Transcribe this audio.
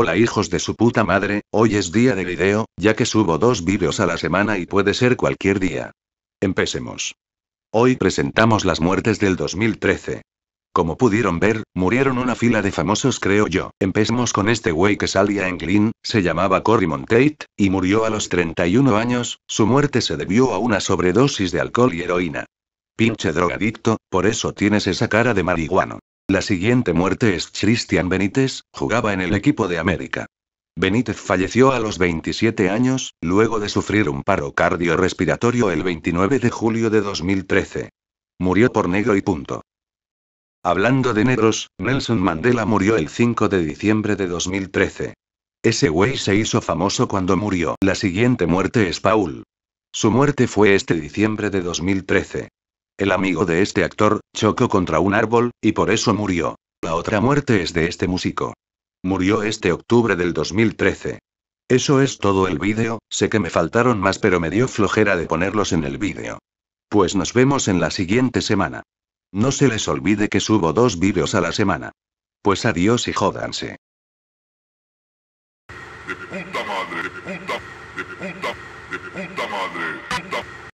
Hola hijos de su puta madre, hoy es día de video, ya que subo dos vídeos a la semana y puede ser cualquier día. Empecemos. Hoy presentamos las muertes del 2013. Como pudieron ver, murieron una fila de famosos creo yo. Empecemos con este güey que salía en Glyn, se llamaba Cory Montate, y murió a los 31 años, su muerte se debió a una sobredosis de alcohol y heroína. Pinche drogadicto, por eso tienes esa cara de marihuano. La siguiente muerte es Christian Benítez, jugaba en el equipo de América. Benítez falleció a los 27 años, luego de sufrir un paro cardiorrespiratorio el 29 de julio de 2013. Murió por negro y punto. Hablando de negros, Nelson Mandela murió el 5 de diciembre de 2013. Ese güey se hizo famoso cuando murió. La siguiente muerte es Paul. Su muerte fue este diciembre de 2013. El amigo de este actor, chocó contra un árbol, y por eso murió. La otra muerte es de este músico. Murió este octubre del 2013. Eso es todo el vídeo, sé que me faltaron más pero me dio flojera de ponerlos en el vídeo. Pues nos vemos en la siguiente semana. No se les olvide que subo dos vídeos a la semana. Pues adiós y jódanse. madre, madre,